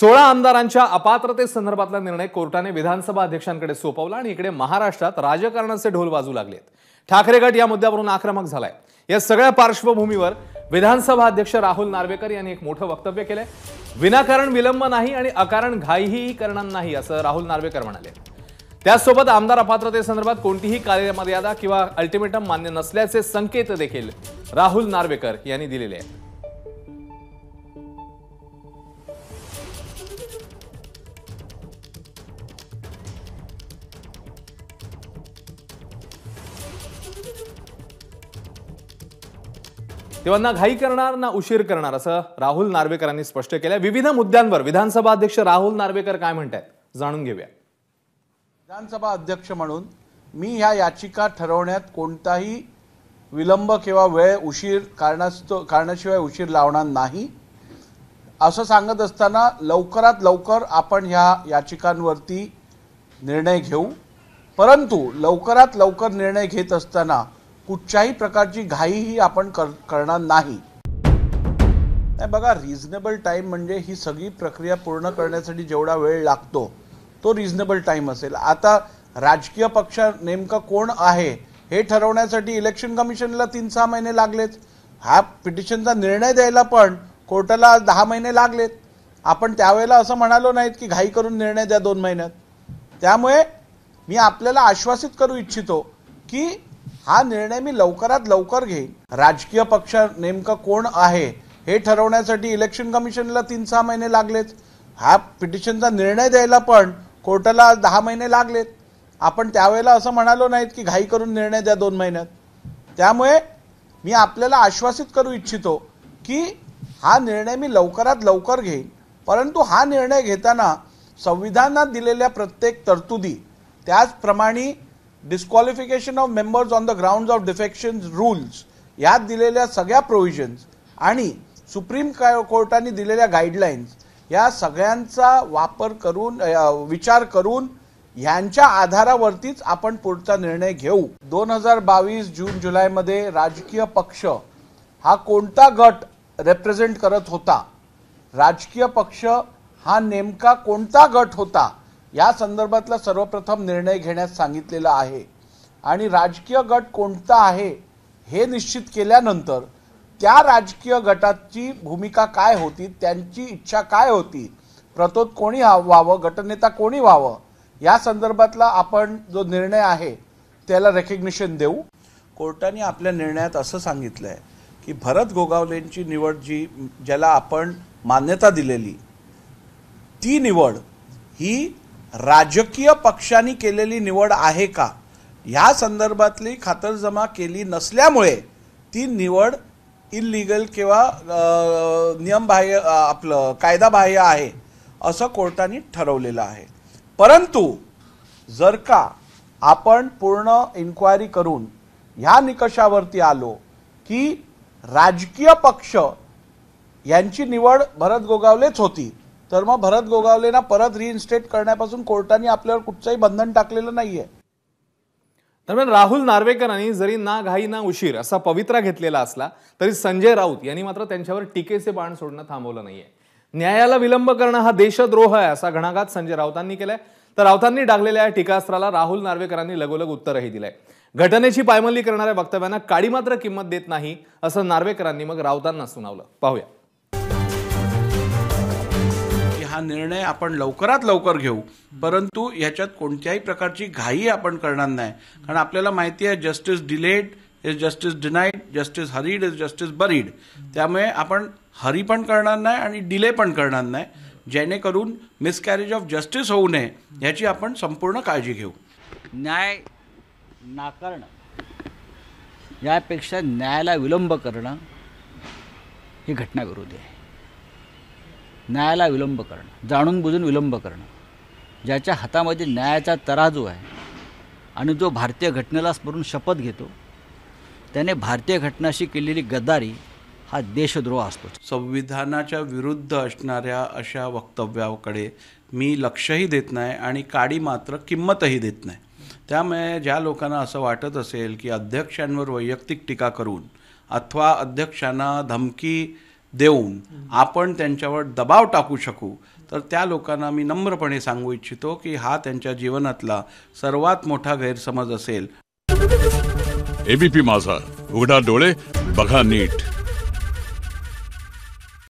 सोळा आमदारांच्या अपात्रतेसंदर्भातला निर्णय कोर्टाने विधानसभा अध्यक्षांकडे सोपवला आणि इकडे महाराष्ट्रात राजकारणाचे ढोल वाजू लागलेत ठाकरे गट या मुद्द्यावरून आक्रमक झालाय या सगळ्या पार्श्वभूमीवर विधानसभा अध्यक्ष राहुल नार्वेकर यांनी एक मोठं वक्तव्य केलंय विनाकारण विलंब नाही आणि अकारण घाईही करणार नाही असं राहुल नार्वेकर म्हणाले त्याचसोबत आमदार अपात्रतेसंदर्भात कोणतीही कार्यमर्यादा किंवा अल्टिमेटम मान्य नसल्याचे संकेत देखील राहुल नार्वेकर यांनी दिलेले आहेत तेव्हा ना घाई करणार ना उशीर करणार असं राहुल नार्वेकरांनी स्पष्ट केलं विविध मुद्द्यांवर विधानसभा अध्यक्ष राहुल नार्वेकर काय म्हणतात जाणून घेऊया विधानसभा अध्यक्ष म्हणून मी ह्या याचिका ठरवण्यात कोणताही विलंब किंवा वेळ उशीर कारणास्तव कारणाशिवाय उशीर लावणार नाही असं सांगत असताना लवकरात लवकर आपण ह्या याचिकांवरती निर्णय घेऊ परंतु लवकरात लवकर निर्णय घेत असताना कुठच्याही प्रकारची घाईही आपण कर करणार नाही बघा रिझनेबल टाईम म्हणजे ही सगळी प्रक्रिया पूर्ण करण्यासाठी जेवढा वेळ लागतो तो रिझनेबल टाईम असेल आता राजकीय पक्ष नेमका कोण आहे हे ठरवण्यासाठी इलेक्शन कमिशनला तीन सहा महिने लागलेच हा पिटिशनचा निर्णय द्यायला पण कोर्टाला दहा महिने लागलेत आपण त्यावेळेला असं म्हणालो नाहीत की घाई करून निर्णय द्या दोन महिन्यात त्यामुळे मी आपल्याला आश्वासित करू इच्छितो की हा निर्णय मी लवकरात लवकर घेईन राजकीय पक्ष नेमकं कोण आहे हे ठरवण्यासाठी इलेक्शन कमिशनला तीन सहा महिने लागलेत हा पिटिशनचा निर्णय द्यायला पण कोर्टाला दहा महिने लागलेत आपण त्यावेळेला असं म्हणालो नाहीत की घाई करून निर्णय द्या दोन महिन्यात त्यामुळे मी आपल्याला आश्वासित करू इच्छितो की हा निर्णय मी लवकरात लवकर घेईन परंतु हा निर्णय घेताना संविधानात दिलेल्या प्रत्येक तरतुदी त्याचप्रमाणे disqualification of members on the ground of defection rules यात दिलेल्या सगळ्या प्रोव्हिजन्स आणि सुप्रीम कोर्टाने दिलेल्या गाईडलाईन्स या सगळ्यांचा वापर करून विचार करून ह्यांच्या आधारावरतीच आपण पुढचा निर्णय घेऊ दोन हजार बावीस जून जुलैमध्ये राजकीय पक्ष हा कोणता गट रेप्रेझेंट करत होता राजकीय पक्ष हा नेमका कोणता गट होता या संदर्भातला सर्वप्रथम निर्णय घेण्यास सांगितलेला आहे आणि राजकीय गट कोणता आहे हे निश्चित केल्यानंतर त्या राजकीय गटाची भूमिका काय होती त्यांची इच्छा काय होती प्रतोद कोणी व्हावं गटनेता कोणी व्हावं या संदर्भातला आपण जो निर्णय आहे त्याला रेकग्निशन देऊ कोर्टाने आपल्या निर्णयात असं सांगितलं आहे की भरत गोगावलेंची निवड जी ज्याला आपण मान्यता दिलेली ती निवड ही राजकीय पक्षांनी केलेली निवड आहे का ह्या संदर्भातली खातरजमा केली नसल्यामुळे ती निवड इलिगल किंवा नियमबाह्य आपलं कायदाबाह्य आहे असं कोर्टाने ठरवलेलं आहे परंतु जर का आपण पूर्ण इन्क्वायरी करून ह्या निकषावरती आलो की राजकीय पक्ष यांची निवड भरत गोगावलेच होती तर मग भरत गोगावलेना परत रिइन्स्टेट करण्यापासून कोर्टाने आपल्यावर कुठचंही बंधन टाकलेलं नाहीये दरम्यान राहुल नार्वेकरांनी जरी ना घाई ना उशीर असा पवित्रा घेतलेला असला तरी संजय राऊत यांनी मात्र त्यांच्यावर टीकेचे बाण सोडणं थांबवलं नाहीये न्यायाला विलंब करणं हा देशद्रोह आहे असा घणाघात संजय राऊतांनी केलाय तर राऊतांनी डागलेल्या या टीकास्त्राला राहुल नार्वेकरांनी लगोलग उत्तरही दिलंय घटनेची पायमल्ली करणाऱ्या वक्तव्यांना काळी मात्र किंमत देत नाही असं नार्वेकरांनी मग राऊतांना सुनावलं पाहूया हा निर्णय आपण लवकरात लवकर घेऊ परंतु ह्याच्यात कोणत्याही प्रकारची घाई आपण करणार नाही कारण आपल्याला माहिती आहे justice delayed is justice denied justice hurried is justice buried त्यामुळे आपण हरी पण करणार नाही आणि डिले पण करणार नाही जेणेकरून मिसकॅरेज ऑफ जस्टिस होऊ नये ह्याची आपण संपूर्ण काळजी घेऊ न्याय नाकारणं यापेक्षा न्यायाला विलंब करणं ही घटना आहे न्यायाला विलंब करणं जाणून बुजून विलंब करणं ज्याच्या हातामध्ये न्यायाचा तराजू आहे आणि जो भारतीय घटनेला स्मरून शपथ घेतो त्याने भारतीय घटनाशी केलेली गद्दारी हा देशद्रोह असतो संविधानाच्या विरुद्ध असणाऱ्या अशा वक्तव्याकडे मी लक्षही देत नाही आणि काडी मात्र किंमतही देत नाही त्यामुळे ज्या लोकांना असं वाटत असेल की अध्यक्षांवर वैयक्तिक टीका करून अथवा अध्यक्षांना धमकी देऊन आपण त्यांच्यावर दबाव टाकू शकू तर त्या लोकांना मी नम्रपणे सांगू इच्छितो की हा त्यांच्या जीवनातला सर्वात मोठा गैरसमज असेल एबीपी माझा उघडा डोळे बघा नीट